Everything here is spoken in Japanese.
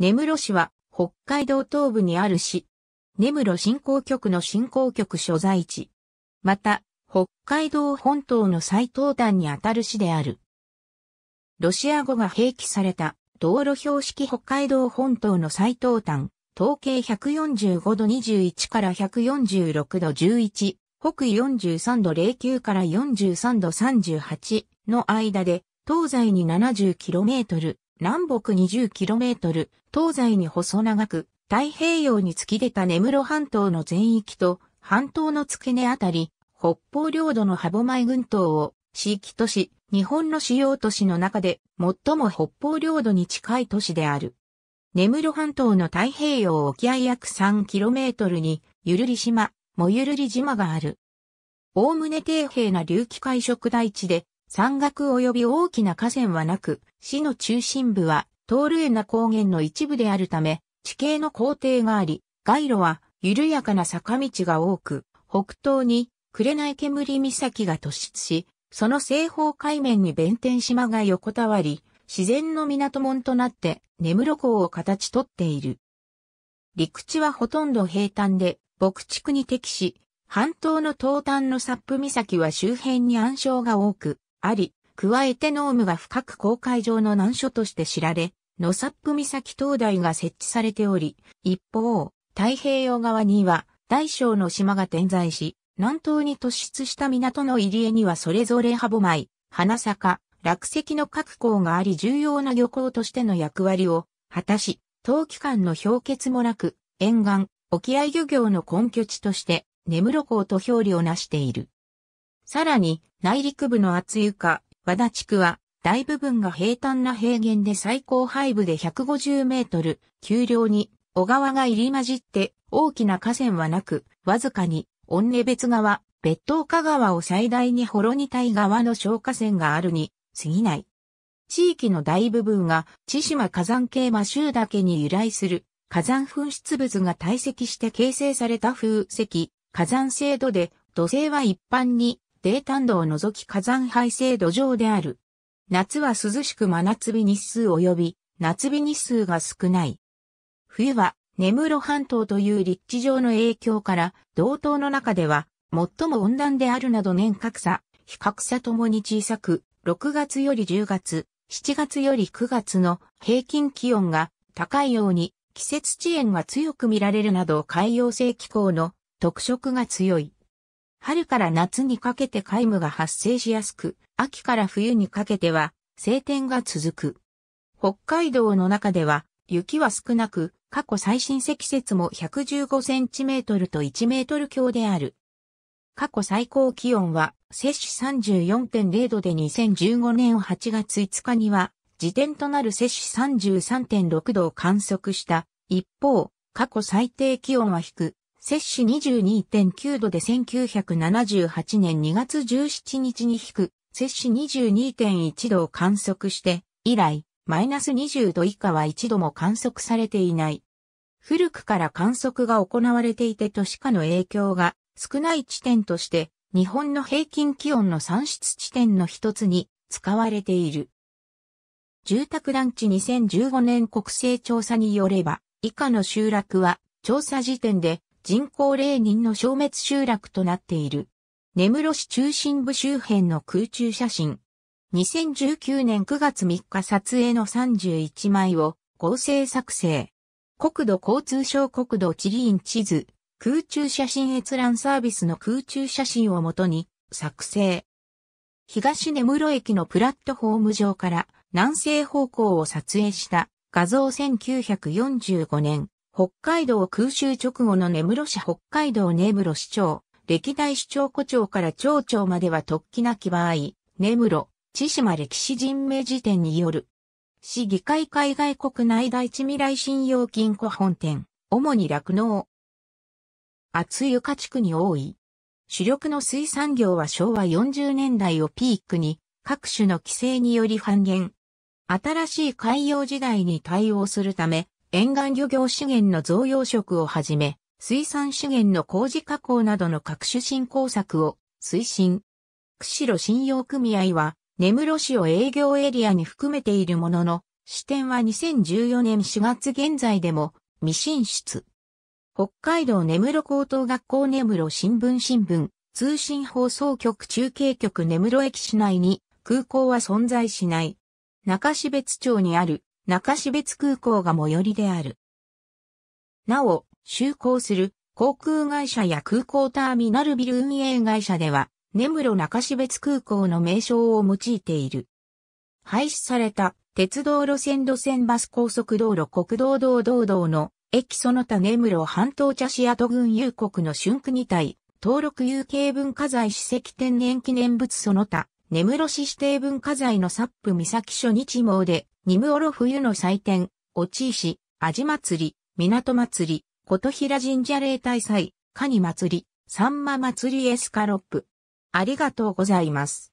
根室市は北海道東部にある市。根室振興局の振興局所在地。また、北海道本島の最東端にあたる市である。ロシア語が併記された道路標識北海道本島の最東端、統計145度21から146度11、北緯43度09から43度38の間で、東西に 70km、南北 20km、東西に細長く、太平洋に突き出た根室半島の全域と、半島の付け根あたり、北方領土の歯舞群島を、地域都市、日本の主要都市の中で、最も北方領土に近い都市である。根室半島の太平洋沖合約 3km に、ゆるり島、もゆるり島がある。おおむね底平な隆起海食大地で、山岳及び大きな河川はなく、市の中心部はトールエナ高原の一部であるため、地形の工程があり、街路は緩やかな坂道が多く、北東に紅煙岬が突出し、その西方海面に弁天島が横たわり、自然の港門となって根室港を形取っている。陸地はほとんど平坦で、牧畜に適し、半島の東端のサップ岬は周辺に暗礁が多く、あり、加えてノームが深く公海上の難所として知られ、ノサップ岬灯台が設置されており、一方、太平洋側には大小の島が点在し、南東に突出した港の入り江にはそれぞれ歯舞、花坂、落石の各港があり重要な漁港としての役割を果たし、冬期間の氷結もなく、沿岸、沖合漁業の根拠地として、根室港と表裏を成している。さらに、内陸部の厚床、和田地区は、大部分が平坦な平原で最高背部で150メートル、丘陵に小川が入り混じって大きな河川はなく、わずかに、御根別川、別東香川を最大にほろにたい川の消火線があるに過ぎない。地域の大部分が千島火山系魔州岳に由来する火山噴出物が堆積して形成された風石、火山制度で土星は一般に低炭度を除き火山灰性土壌である。夏は涼しく真夏日日数及び、夏日日数が少ない。冬は、根室半島という立地上の影響から、同等の中では、最も温暖であるなど年格差、比較差ともに小さく、6月より10月、7月より9月の平均気温が高いように季節遅延が強く見られるなど海洋性気候の特色が強い。春から夏にかけて皆無が発生しやすく、秋から冬にかけては晴天が続く。北海道の中では雪は少なく、過去最新積雪も115センチメートルと1メートル強である。過去最高気温は、摂氏34.0度で2015年8月5日には、時点となる摂氏33.6度を観測した。一方、過去最低気温は低、摂氏22.9度で1978年2月17日に引く、摂氏22.1度を観測して、以来、マイナス20度以下は一度も観測されていない。古くから観測が行われていて都市化の影響が少ない地点として、日本の平均気温の算出地点の一つに使われている。住宅団地2015年国勢調査によれば、以下の集落は調査時点で人口霊人の消滅集落となっている。根室市中心部周辺の空中写真。2019年9月3日撮影の31枚を合成作成。国土交通省国土地理院地図、空中写真閲覧サービスの空中写真をもとに作成。東根室駅のプラットフォーム上から南西方向を撮影した画像1945年北海道空襲直後の根室市北海道根室市長、歴代市長古長から町長までは突起なき場合、根室、千島歴史人名辞典による。市議会海外国内第一未来信用金庫本店、主に落農。厚床地区に多い。主力の水産業は昭和40年代をピークに、各種の規制により半減。新しい海洋時代に対応するため、沿岸漁業資源の増養食をはじめ、水産資源の工事加工などの各種振興策を推進。釧路信用組合は、根室市を営業エリアに含めているものの、支店は2014年4月現在でも未進出。北海道根室高等学校根室新聞新聞、通信放送局中継局根室駅市内に空港は存在しない。中標津町にある中標津空港が最寄りである。なお、就航する航空会社や空港ターミナルビル運営会社では、根室中標津空港の名称を用いている。廃止された鉄道路線路線バス高速道路国道道道道の駅その他根室半島茶市跡群有国の春国隊登録有形文化財史跡天然記念物その他根室市指定文化財のサップ岬初日網でニムオロ冬の祭典、おちいし、あじ祭り、港祭り、琴平神社例大祭、カニ祭り、さんま祭りエスカロップ。ありがとうございます。